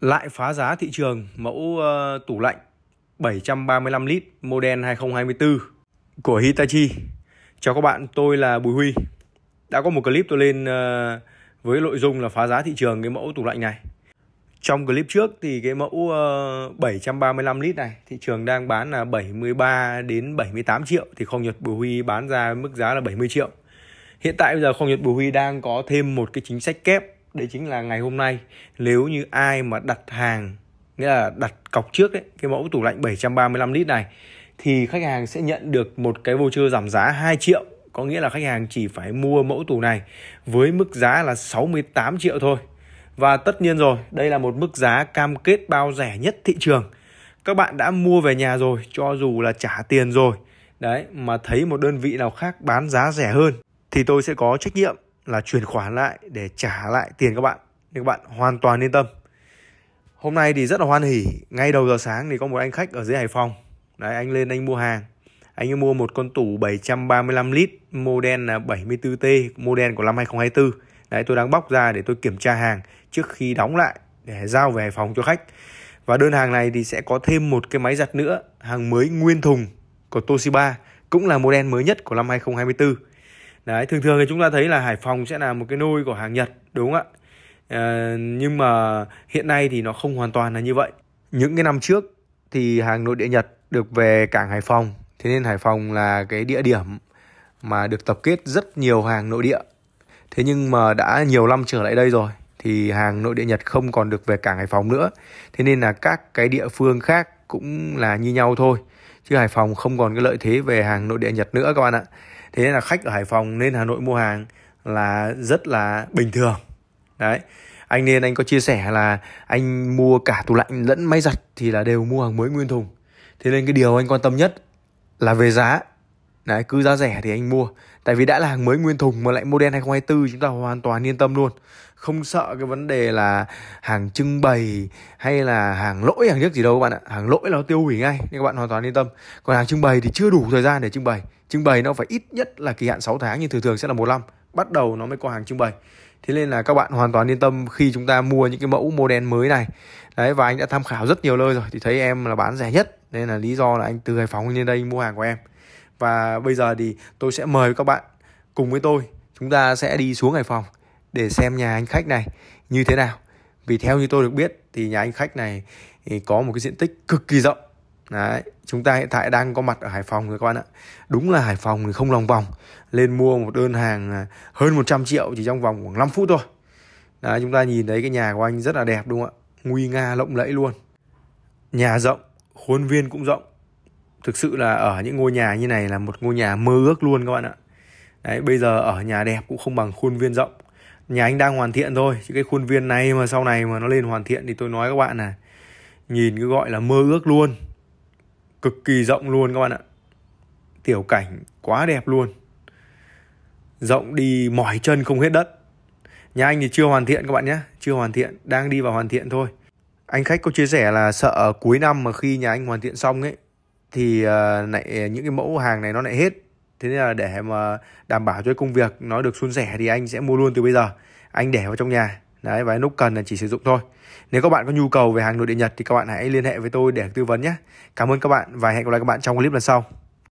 lại phá giá thị trường mẫu uh, tủ lạnh 735 lít model 2024 của Hitachi. Chào các bạn, tôi là Bùi Huy. Đã có một clip tôi lên uh, với nội dung là phá giá thị trường cái mẫu tủ lạnh này. Trong clip trước thì cái mẫu uh, ờ, 735 lít này thị trường đang bán là 73 đến 78 triệu thì không nhật Bùi Huy bán ra mức giá là 70 triệu. Hiện tại bây giờ không nhật Bùi Huy đang có thêm một cái chính sách kép đấy chính là ngày hôm nay nếu như ai mà đặt hàng nghĩa là đặt cọc trước đấy cái mẫu tủ lạnh 735 lít này thì khách hàng sẽ nhận được một cái voucher giảm giá 2 triệu có nghĩa là khách hàng chỉ phải mua mẫu tủ này với mức giá là 68 triệu thôi và tất nhiên rồi đây là một mức giá cam kết bao rẻ nhất thị trường các bạn đã mua về nhà rồi cho dù là trả tiền rồi đấy mà thấy một đơn vị nào khác bán giá rẻ hơn thì tôi sẽ có trách nhiệm là chuyển khoản lại để trả lại tiền các bạn nên các bạn hoàn toàn yên tâm hôm nay thì rất là hoan hỉ ngay đầu giờ sáng thì có một anh khách ở dưới hải phòng đấy anh lên anh mua hàng anh ấy mua một con tủ 735 lít model là 74T model của năm 2024 đấy tôi đang bóc ra để tôi kiểm tra hàng trước khi đóng lại để giao về hải phòng cho khách và đơn hàng này thì sẽ có thêm một cái máy giặt nữa hàng mới nguyên thùng của Toshiba cũng là model mới nhất của năm 2024 đấy thường thường thì chúng ta thấy là Hải Phòng sẽ là một cái nôi của hàng Nhật đúng không ạ à, nhưng mà hiện nay thì nó không hoàn toàn là như vậy những cái năm trước thì hàng nội địa Nhật được về cảng Hải Phòng thế nên Hải Phòng là cái địa điểm mà được tập kết rất nhiều hàng nội địa thế nhưng mà đã nhiều năm trở lại đây rồi thì hàng nội địa Nhật không còn được về cảng Hải Phòng nữa. Thế nên là các cái địa phương khác cũng là như nhau thôi. Chứ Hải Phòng không còn cái lợi thế về hàng nội địa Nhật nữa các bạn ạ thế nên là khách ở hải phòng lên hà nội mua hàng là rất là bình thường đấy anh nên anh có chia sẻ là anh mua cả tủ lạnh lẫn máy giặt thì là đều mua hàng mới nguyên thùng thế nên cái điều anh quan tâm nhất là về giá Đấy, cứ giá rẻ thì anh mua Tại vì đã là hàng mới nguyên thùng mà lại model 2024 Chúng ta hoàn toàn yên tâm luôn Không sợ cái vấn đề là hàng trưng bày Hay là hàng lỗi hàng nhất gì đâu các bạn ạ Hàng lỗi nó tiêu hủy ngay Nên các bạn hoàn toàn yên tâm Còn hàng trưng bày thì chưa đủ thời gian để trưng bày Trưng bày nó phải ít nhất là kỳ hạn 6 tháng Nhưng thường thường sẽ là 1 năm Bắt đầu nó mới có hàng trưng bày Thế nên là các bạn hoàn toàn yên tâm khi chúng ta mua những cái mẫu model mới này Đấy và anh đã tham khảo rất nhiều nơi rồi Thì thấy em là bán rẻ nhất Nên là lý do là anh từ Hải Phòng lên đây mua hàng của em và bây giờ thì tôi sẽ mời các bạn cùng với tôi chúng ta sẽ đi xuống hải phòng để xem nhà anh khách này như thế nào vì theo như tôi được biết thì nhà anh khách này thì có một cái diện tích cực kỳ rộng Đấy, chúng ta hiện tại đang có mặt ở Hải Phòng rồi các bạn ạ. Đúng là Hải Phòng thì không lòng vòng, lên mua một đơn hàng à, hơn 100 triệu chỉ trong vòng khoảng 5 phút thôi. Đấy, chúng ta nhìn thấy cái nhà của anh rất là đẹp đúng không ạ? Nguy nga lộng lẫy luôn. Nhà rộng, khuôn viên cũng rộng, thực sự là ở những ngôi nhà như này là một ngôi nhà mơ ước luôn các bạn ạ đấy bây giờ ở nhà đẹp cũng không bằng khuôn viên rộng nhà anh đang hoàn thiện thôi chứ cái khuôn viên này mà sau này mà nó lên hoàn thiện thì tôi nói các bạn này, nhìn cứ gọi là mơ ước luôn cực kỳ rộng luôn các bạn ạ tiểu cảnh quá đẹp luôn rộng đi mỏi chân không hết đất nhà anh thì chưa hoàn thiện các bạn nhé chưa hoàn thiện đang đi vào hoàn thiện thôi anh khách có chia sẻ là sợ cuối năm mà khi nhà anh hoàn thiện xong ấy thì ờ, lại ờ, những cái mẫu hàng này nó lại hết thế nên là để mà đảm bảo cho công việc nó được suôn sẻ thì anh sẽ mua luôn từ bây giờ anh để vào trong nhà đấy và lúc cần là chỉ sử dụng thôi nếu các bạn có nhu cầu về hàng nội địa nhật thì các bạn hãy liên hệ với tôi để tư vấn nhé cảm ơn các bạn và hẹn gặp lại các bạn trong clip lần sau